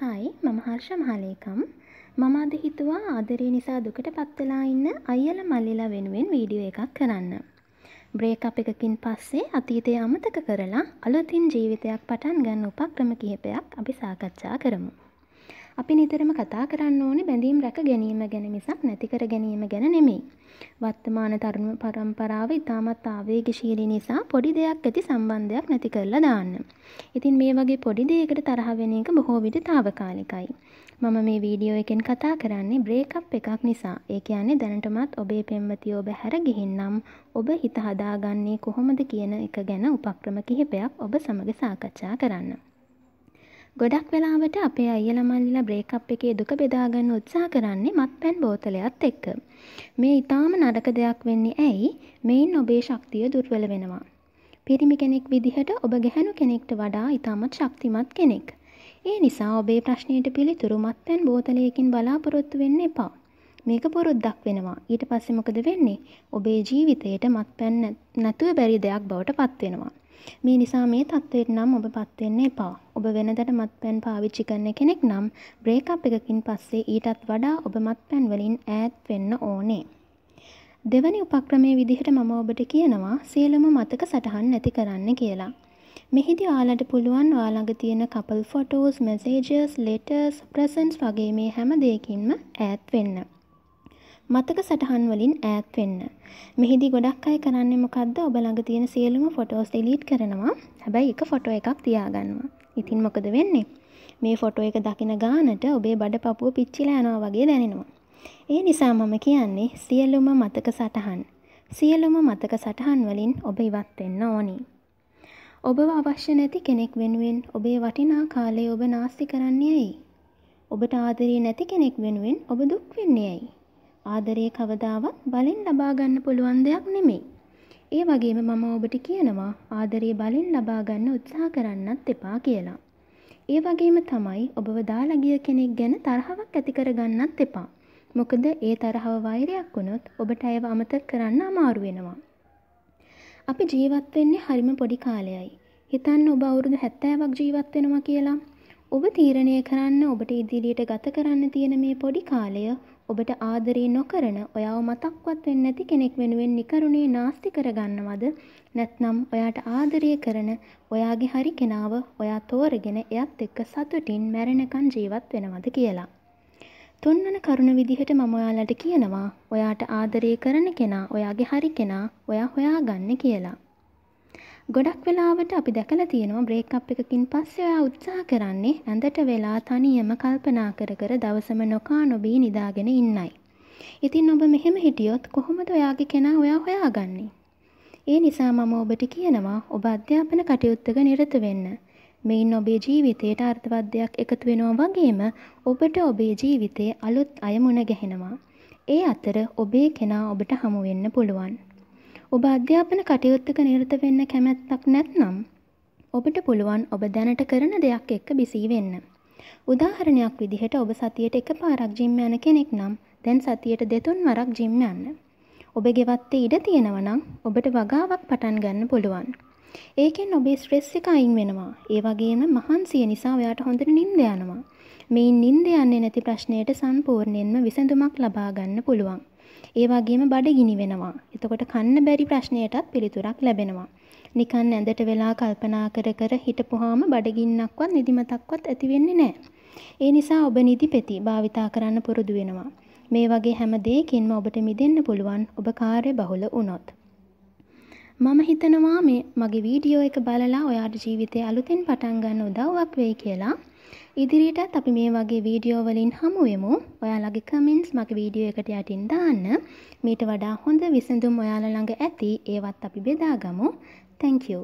Hi මම හර්ෂ මහලේකම් මම අද හිතුවා ආදරේ නිසා දුකට පත්වෙලා ඉන්න අයියල මල්ලිලා වෙනුවෙන් වීඩියෝ එකක් කරන්න. බ්‍රේකප් එකකින් පස්සේ අතීතය අමතක කරලා අලුතින් ජීවිතයක් පටන් ගන්න උපක්‍රම කිහිපයක් අපි සාකච්ඡා කරමු. අපි නිතරම කතා කරන්න ඕනේ බැඳීම් රැක ගැනීම ගැන මිසක් නැති කර ගැනීම ගැන නෙමෙයි. වර්තමාන තරුණ පරම්පරාව ඉතාමත් ආවේගශීලී නිසා පොඩි දෙයක් ඇති සම්බන්ධයක් නැති කරලා දාන්න. ඉතින් මේ වගේ පොඩි දෙයකට තරහ වෙන එක බොහෝ විට తాවකාලිකයි. මම මේ වීඩියෝ එකෙන් කතා කරන්නේ බ්‍රේකප් එකක් නිසා. ඒ කියන්නේ දැනටමත් ඔබේ පෙම්වතිය ඔබ හැර ගිහින්නම් ඔබ හිත හදාගන්නේ කොහොමද කියන එක ගැන උපක්‍රම කිහිපයක් ඔබ සමග සාකච්ඡා කරන්න. ගොඩක් වෙලාවට අපේ අයියලා මල්ලිලා බ්‍රේකප් එකේ දුක බෙදා ගන්න උත්සාහ කරන්නේ මත්පැන් බෝතලයක් එක්ක. මේ ඊටාම නරක දෙයක් වෙන්නේ ඇයි? මේන් ඔබේ ශක්තිය දුර්වල වෙනවා. පිරිමි කෙනෙක් විදිහට ඔබ ගැහැණු කෙනෙක්ට වඩා ඊටමත් ශක්තිමත් කෙනෙක්. ඒ නිසා ඔබේ ප්‍රශ්නයට පිළිතුරු මත්පැන් බෝතලයකින් බලාපොරොත්තු වෙන්න එපා. මේක පොරොද්දක් වෙනවා. ඊට පස්සේ මොකද වෙන්නේ? ඔබේ ජීවිතයට මත්පැන් නැතුව බැරි දෙයක් බවට පත් වෙනවා. මේ නිසා මේ තත්ත්වයට නම් ඔබපත් වෙන්න එපා. ඔබ වෙනදට මත්පැන් පාවිච්චි කරන කෙනෙක් නම් බ්‍රේකප් එකකින් පස්සේ ඊටත් වඩා ඔබ මත්පැන් වලින් ඈත් වෙන්න ඕනේ. දෙවැනි උපක්‍රමයේ විදිහට මම ඔබට කියනවා සියලුම මතක සටහන් නැති කරන්න කියලා. මෙහිදි ඔයාලට පුළුවන් ඔයාළඟ තියෙන couple photos, messages, letters, presents වගේ මේ හැම දෙයකින්ම ඈත් වෙන්න. මතක සටහන් වලින් ඈත් වෙන්න. මෙහිදී ගොඩක් අය කරන්නේ මොකද්ද? ඔබ ළඟ තියෙන සියලුම ෆොටෝස් ඩිලීට් කරනවා. හැබැයි එක ෆොටෝ එකක් තියාගන්නවා. ඉතින් මොකද වෙන්නේ? මේ ෆොටෝ එක දකින ගානට ඔබේ බඩ පපුව පිච්චිලා යනවා වගේ දැනෙනවා. ඒ නිසා මම කියන්නේ සියලුම මතක සටහන්. සියලුම මතක සටහන් වලින් ඔබ ඉවත් වෙන්න ඕනි. ඔබව අවශ්‍ය නැති කෙනෙක් වෙනුවෙන් ඔබේ වටිනා කාලය ඔබ නාස්ති කරන්නේ ඇයි? ඔබට ආදරේ නැති කෙනෙක් වෙනුවෙන් ඔබ දුක් වෙන්නේ ඇයි? ආදරය කවදාවත් බලෙන් ලබා ගන්න පුළුවන් දෙයක් නෙමෙයි. ඒ වගේම මම ඔබට කියනවා ආදරය බලෙන් ලබා ගන්න උත්සාහ කරන්නත් එපා කියලා. ඒ වගේම තමයි ඔබව දාලා ගිය කෙනෙක් ගැන තරහවක් ඇති කරගන්නත් එපා. මොකද ඒ තරහව වෛරයක් වුණොත් ඔබට අයව අමතක කරන්න අමාරු වෙනවා. අපි ජීවත් වෙන්නේ හරිම පොඩි කාලයයි. හිතන්න ඔබ අවුරුදු 70ක් ජීවත් වෙනවා කියලා. ඔබ තීරණය කරන්න ඔබට ඉදිරියට ගත කරන්න තියෙන මේ පොඩි කාලය ඔබට ආදරේ නොකරන ඔයාව මතක්වත් වෙන්නේ නැති කෙනෙක් වෙනුවෙන් නිකරුණේ නාස්ති කරගන්නවද නැත්නම් ඔයාට ආදරය කරන ඔයාගේ හරි කෙනාව ඔයා තෝරගෙන එයත් එක්ක සතුටින් මැරෙනකන් ජීවත් වෙනවද කියලා. තුන්වන කරුණ විදිහට මම ඔයාලට කියනවා ඔයාට ආදරය කරන කෙනා ඔයාගේ හරි කෙනා ඔයා හොයාගන්න කියලා. ගොඩක් වෙලාවට අපි දැකලා තියෙනවා බ්‍රේක් අප් එකකින් පස්සේ ඔයා උත්සාහ කරන්නේ ඇඳට වෙලා තනියම කල්පනා කර කර දවසම නොකා නොබී නිදාගෙන ඉන්නයි. ඉතින් ඔබ මෙහෙම හිටියොත් කොහොමද ඔයාගේ කෙනා ඔයා හොයාගන්නේ? ඒ නිසා මම ඔබට කියනවා ඔබ අධ්‍යාපන කටයුත්තක නිරත වෙන්න. මෙයින් ඔබේ ජීවිතයට අර්ථවත් දෙයක් එකතු වෙනවා වගේම ඔබට ඔබේ ජීවිතයේ අලුත් අය මුණ ගැහෙනවා. ඒ අතර ඔබේ කෙනා ඔබට හමු වෙන්න පුළුවන්. ඔබ අධ්‍යාපන කටයුත්තක නිරත වෙන්න කැමැත්තක් නැත්නම් ඔබට පුළුවන් ඔබ දැනට කරන දෙයක් එක්ක බිසී වෙන්න. උදාහරණයක් විදිහට ඔබ සතියට එක පාරක් ජිම් යන කෙනෙක් නම් දැන් සතියට දෙතුන් වරක් ජිම් යන්න. ඔබ ගෙවත්තේ ඉඩ තියෙනවා නම් ඔබට වගාවක් පටන් ගන්න පුළුවන්. ඒකෙන් ඔබේ ස්ට්‍රෙස් එක අයින් වෙනවා. ඒ වගේම මහන්සිය නිසා ඔයාට හොඳට නිින්ද යනවා. මේ නිින්ද යන්නේ නැති ප්‍රශ්නයට සම්පූර්ණයෙන්ම විසඳුමක් ලබා ගන්න පුළුවන්. ඒ වගේම බඩගිනි වෙනවා. එතකොට කන්න බැරි ප්‍රශ්නයටත් පිළිතුරක් ලැබෙනවා. නිකන් ඇඳට වෙලා කල්පනා කර කර හිටපුවාම බඩගින්නක්වත් නිදිමතක්වත් ඇති වෙන්නේ නැහැ. ඒ නිසා ඔබ නිදිපෙති භාවිතා කරන්න පුරුදු වෙනවා. මේ වගේ හැම දෙයකින්ම ඔබට මිදෙන්න පුළුවන් ඔබ කාර්ය බහුල වුණොත්. මම හිතනවා මේ මගේ වීඩියෝ එක බලලා ඔයාට ජීවිතේ අලුතෙන් පටන් ගන්න උදව්වක් වෙයි කියලා. ඉදිරියටත් අපි මේ වගේ වීඩියෝ වලින් හමු වෙමු. ඔයාලගේ කමෙන්ට්ස් මගේ වීඩියෝ එකට යටින් දාන්න. මීට වඩා හොඳ විසඳුම් ඔයාලා ළඟ ඇති ඒවත් අපි බෙදාගමු. Thank you.